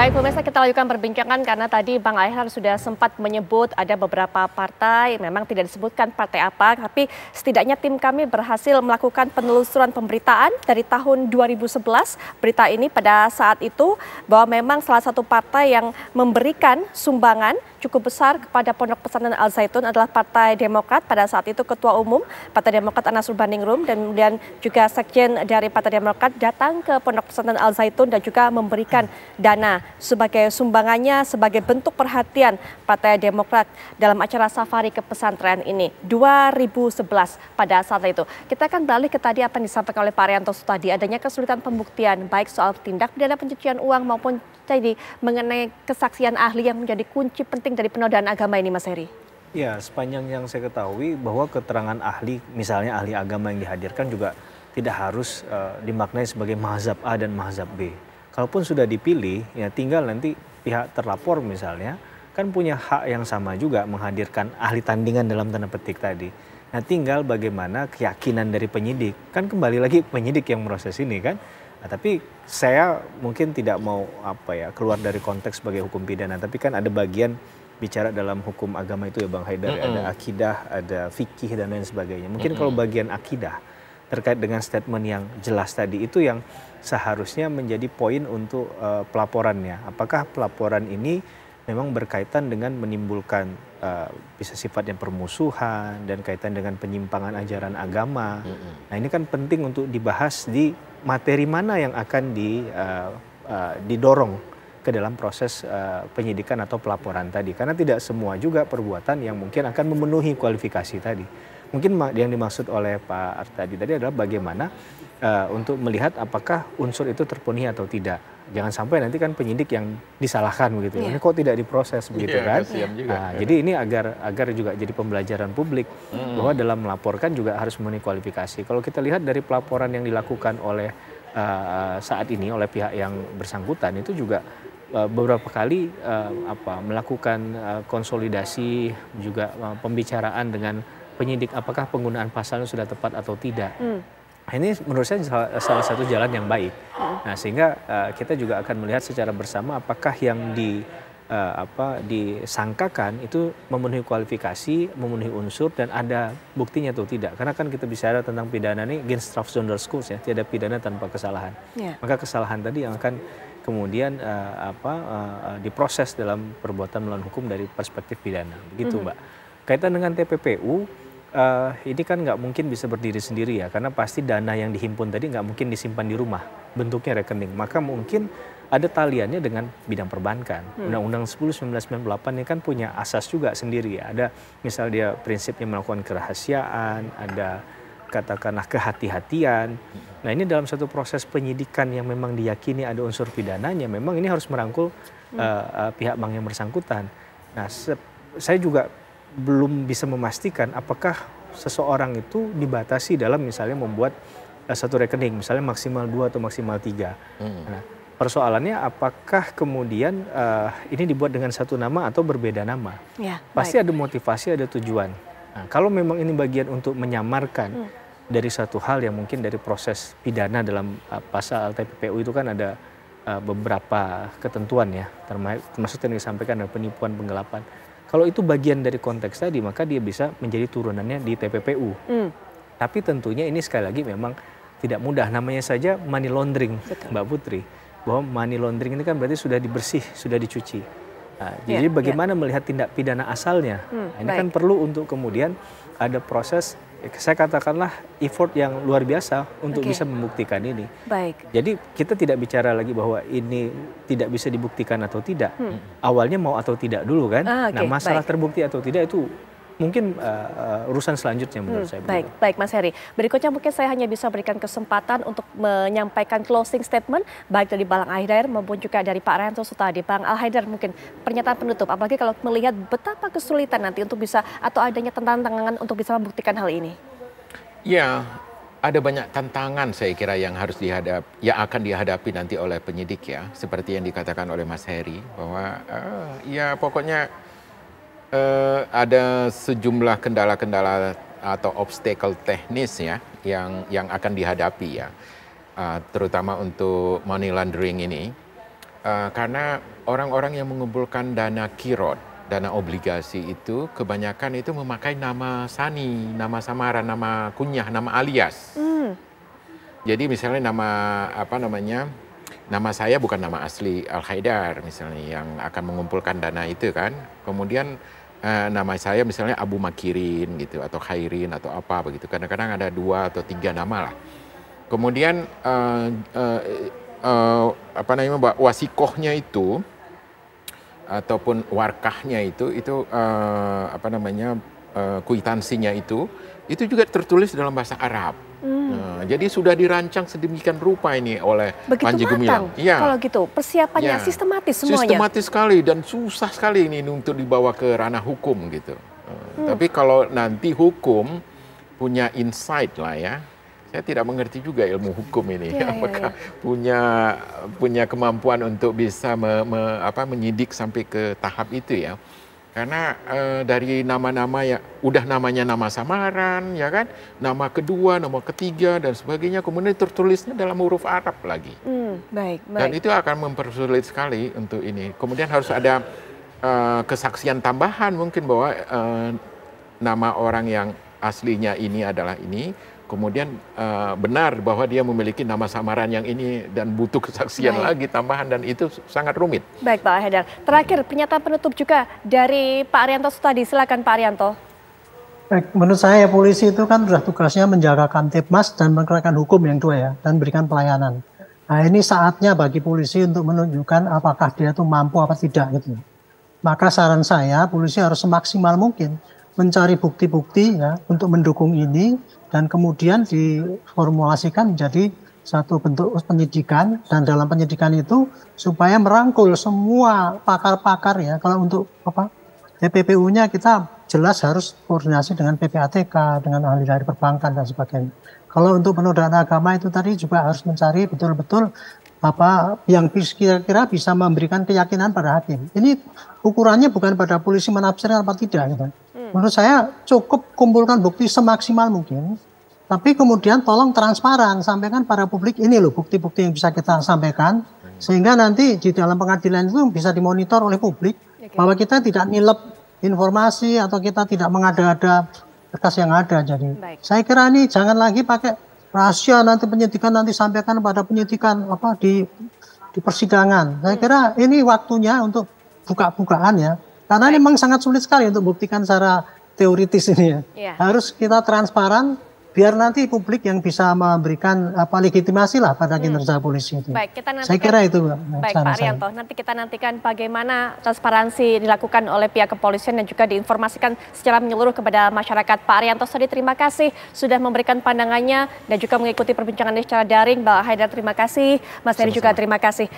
Baik pemirsa kita lanjutkan perbincangan karena tadi Bang Aihar sudah sempat menyebut ada beberapa partai memang tidak disebutkan partai apa tapi setidaknya tim kami berhasil melakukan penelusuran pemberitaan dari tahun 2011 berita ini pada saat itu bahwa memang salah satu partai yang memberikan sumbangan cukup besar kepada Pondok Pesantren Al Zaitun adalah Partai Demokrat pada saat itu Ketua Umum Partai Demokrat Anas Urbaningrum dan kemudian juga Sekjen dari Partai Demokrat datang ke Pondok Pesantren Al Zaitun dan juga memberikan dana sebagai sumbangannya sebagai bentuk perhatian Partai Demokrat dalam acara safari ke pesantren ini 2011 pada saat itu. Kita akan balik ke tadi apa yang disampaikan oleh Pak Arianto tadi adanya kesulitan pembuktian baik soal tindak pidana pencucian uang maupun jadi mengenai kesaksian ahli yang menjadi kunci penting penting dari penodaan agama ini Mas Heri? Ya, sepanjang yang saya ketahui bahwa keterangan ahli, misalnya ahli agama yang dihadirkan juga tidak harus uh, dimaknai sebagai mazhab A dan mazhab B. Kalaupun sudah dipilih, ya tinggal nanti pihak terlapor misalnya kan punya hak yang sama juga menghadirkan ahli tandingan dalam tanda petik tadi. Nah tinggal bagaimana keyakinan dari penyidik. Kan kembali lagi penyidik yang proses ini kan. Nah, tapi saya mungkin tidak mau apa ya keluar dari konteks sebagai hukum pidana. Tapi kan ada bagian bicara dalam hukum agama itu ya Bang Haidar, mm -hmm. ada akidah, ada fikih dan lain sebagainya. Mungkin mm -hmm. kalau bagian akidah terkait dengan statement yang jelas tadi itu yang seharusnya menjadi poin untuk uh, pelaporannya. Apakah pelaporan ini memang berkaitan dengan menimbulkan uh, bisa sifatnya permusuhan dan kaitan dengan penyimpangan ajaran agama. Mm -hmm. Nah, ini kan penting untuk dibahas di materi mana yang akan di uh, uh, didorong ke dalam proses uh, penyidikan atau pelaporan tadi karena tidak semua juga perbuatan yang mungkin akan memenuhi kualifikasi tadi mungkin yang dimaksud oleh Pak Artadi tadi adalah bagaimana uh, untuk melihat apakah unsur itu terpenuhi atau tidak. Jangan sampai nanti kan penyidik yang disalahkan begitu. Ya. Iya. Ini kok tidak diproses begitu yeah, kan? Juga. Nah, Jadi ini agar agar juga jadi pembelajaran publik hmm. bahwa dalam melaporkan juga harus memenuhi kualifikasi. Kalau kita lihat dari pelaporan yang dilakukan oleh uh, saat ini oleh pihak yang bersangkutan itu juga Eh, beberapa kali uh, apa melakukan uh, konsolidasi juga uh, pembicaraan dengan penyidik apakah penggunaan pasalnya sudah tepat atau tidak. Hmm. Nah, ini menurut saya salah, salah satu jalan yang baik. Hmm. Nah, sehingga uh, kita juga akan melihat secara bersama apakah yang di uh, apa disangkakan itu memenuhi kualifikasi, memenuhi unsur dan ada buktinya atau tidak. Karena kan kita bicara tentang pidana ini Genstrafsonderskurs ya, tidak pidana tanpa kesalahan. Yeah. Maka kesalahan tadi yang akan kemudian uh, apa uh, diproses dalam perbuatan melawan hukum dari perspektif pidana begitu mm-hmm. mbak kaitan dengan TPPU uh, ini kan nggak mungkin bisa berdiri sendiri ya karena pasti dana yang dihimpun tadi nggak mungkin disimpan di rumah bentuknya rekening maka mungkin ada taliannya dengan bidang perbankan. Hmm. Undang-Undang hmm. 10 1998 ini kan punya asas juga sendiri. Ya. Ada misalnya dia prinsipnya melakukan kerahasiaan, ada katakanlah kehati-hatian. Nah ini dalam satu proses penyidikan yang memang diyakini ada unsur pidananya, memang ini harus merangkul uh, uh, pihak bank yang bersangkutan. Nah saya juga belum bisa memastikan apakah seseorang itu dibatasi dalam misalnya membuat uh, satu rekening, misalnya maksimal dua atau maksimal tiga. Hmm. Nah, persoalannya apakah kemudian uh, ini dibuat dengan satu nama atau berbeda nama? Ya, Pasti baik. ada motivasi, ada tujuan. Nah, kalau memang ini bagian untuk menyamarkan, hmm dari satu hal yang mungkin dari proses pidana dalam uh, pasal tppu itu kan ada uh, beberapa ketentuan ya, termasuk yang disampaikan ada penipuan penggelapan. Kalau itu bagian dari konteks tadi, maka dia bisa menjadi turunannya di TPPU. Mm. Tapi tentunya ini sekali lagi memang tidak mudah. Namanya saja money laundering, Betul. Mbak Putri. Bahwa money laundering ini kan berarti sudah dibersih, sudah dicuci. Nah, yeah, jadi ya. bagaimana yeah. melihat tindak pidana asalnya? mm, nah, ini kan baik. kan perlu untuk kemudian ada proses saya katakanlah effort yang luar biasa untuk okay. bisa membuktikan ini. Baik. Jadi kita tidak bicara lagi bahwa ini tidak bisa dibuktikan atau tidak. Hmm. Awalnya mau atau tidak dulu kan. Ah, okay. Nah masalah Baik. terbukti atau tidak itu mungkin uh, uh, urusan selanjutnya menurut hmm, saya. Baik, begitu. baik Mas Heri. Berikutnya mungkin saya hanya bisa berikan kesempatan untuk menyampaikan closing statement baik dari Bang Haidar maupun juga dari Pak Ranto Sutadi. Bang Alhaidar mungkin pernyataan penutup, apalagi kalau melihat betapa kesulitan nanti untuk bisa atau adanya tantangan untuk bisa membuktikan hal ini. Ya, ada banyak tantangan saya kira yang harus dihadap, yang akan dihadapi nanti oleh penyidik ya, seperti yang dikatakan oleh Mas Heri bahwa uh, ya pokoknya Uh, ada sejumlah kendala-kendala atau obstacle teknis ya yang yang akan dihadapi ya, uh, terutama untuk money laundering ini, uh, karena orang-orang yang mengumpulkan dana kirot, dana obligasi itu kebanyakan itu memakai nama sani, nama samaran, nama kunyah, nama alias. Mm. Jadi misalnya nama apa namanya? nama saya bukan nama asli Al Haidar misalnya yang akan mengumpulkan dana itu kan. Kemudian Eh, nama saya misalnya Abu Makirin gitu atau Khairin atau apa begitu. Kadang-kadang ada dua atau tiga nama lah. Kemudian eh, uh, uh, apa namanya wasikohnya itu ataupun warkahnya itu itu uh, apa namanya uh, kuitansinya itu itu juga tertulis dalam bahasa Arab. Hmm. Hmm. Nah, jadi sudah dirancang sedemikian rupa ini oleh Begitu Panji matang. Gumilang. Ya. Kalau gitu persiapannya ya. sistematis semuanya. Sistematis sekali dan susah sekali ini untuk dibawa ke ranah hukum gitu. Eh, hmm. Tapi kalau nanti hukum punya insight lah ya. Saya tidak mengerti juga ilmu hukum ini. Ya, Apakah ya, ya. punya punya kemampuan untuk bisa me, me, apa, menyidik sampai ke tahap itu ya? Karena e, dari nama-nama ya udah namanya nama samaran ya kan, nama kedua, nama ketiga dan sebagainya kemudian tertulisnya dalam huruf Arab lagi. Mm, baik, baik. Dan itu akan mempersulit sekali untuk ini. Kemudian harus ada e, kesaksian tambahan mungkin bahwa e, nama orang yang aslinya ini adalah ini, kemudian uh, benar bahwa dia memiliki nama samaran yang ini dan butuh kesaksian Baik. lagi tambahan dan itu sangat rumit. Baik Pak Hendar. Terakhir pernyataan penutup juga dari Pak Arianto tadi. Silakan Pak Arianto. Baik, menurut saya polisi itu kan sudah tugasnya menjaga Kamtipmas dan penegakan hukum yang dua ya dan berikan pelayanan. Nah ini saatnya bagi polisi untuk menunjukkan apakah dia itu mampu apa tidak gitu. Maka saran saya polisi harus semaksimal mungkin mencari bukti-bukti ya untuk mendukung ini dan kemudian diformulasikan menjadi satu bentuk penyidikan dan dalam penyidikan itu supaya merangkul semua pakar-pakar ya kalau untuk apa TPPU-nya kita jelas harus koordinasi dengan PPATK dengan ahli dari perbankan dan sebagainya kalau untuk penodaan agama itu tadi juga harus mencari betul-betul apa yang kira-kira bisa memberikan keyakinan pada hakim ini ukurannya bukan pada polisi menafsirkan apa tidak gitu. Menurut saya cukup kumpulkan bukti semaksimal mungkin, tapi kemudian tolong transparan, sampaikan pada publik ini loh bukti-bukti yang bisa kita sampaikan, sehingga nanti di dalam pengadilan itu bisa dimonitor oleh publik okay. bahwa kita tidak nilep informasi atau kita tidak mengada-ada berkas yang ada. Jadi Baik. saya kira ini jangan lagi pakai rahasia nanti penyidikan nanti sampaikan pada penyidikan apa di di persidangan. Saya iya. kira ini waktunya untuk buka-bukaan ya. Karena Baik. memang sangat sulit sekali untuk buktikan secara teoritis ini ya. ya. Harus kita transparan biar nanti publik yang bisa memberikan apa legitimasi lah pada hmm. kinerja polisi itu. Baik, kita nantikan, saya kira itu. Baik Pak Arianto, saya. nanti kita nantikan bagaimana transparansi dilakukan oleh pihak kepolisian dan juga diinformasikan secara menyeluruh kepada masyarakat. Pak Arianto tadi terima kasih sudah memberikan pandangannya dan juga mengikuti perbincangan ini secara daring. Mbak Haidar, terima kasih. Mas Heri juga terima kasih.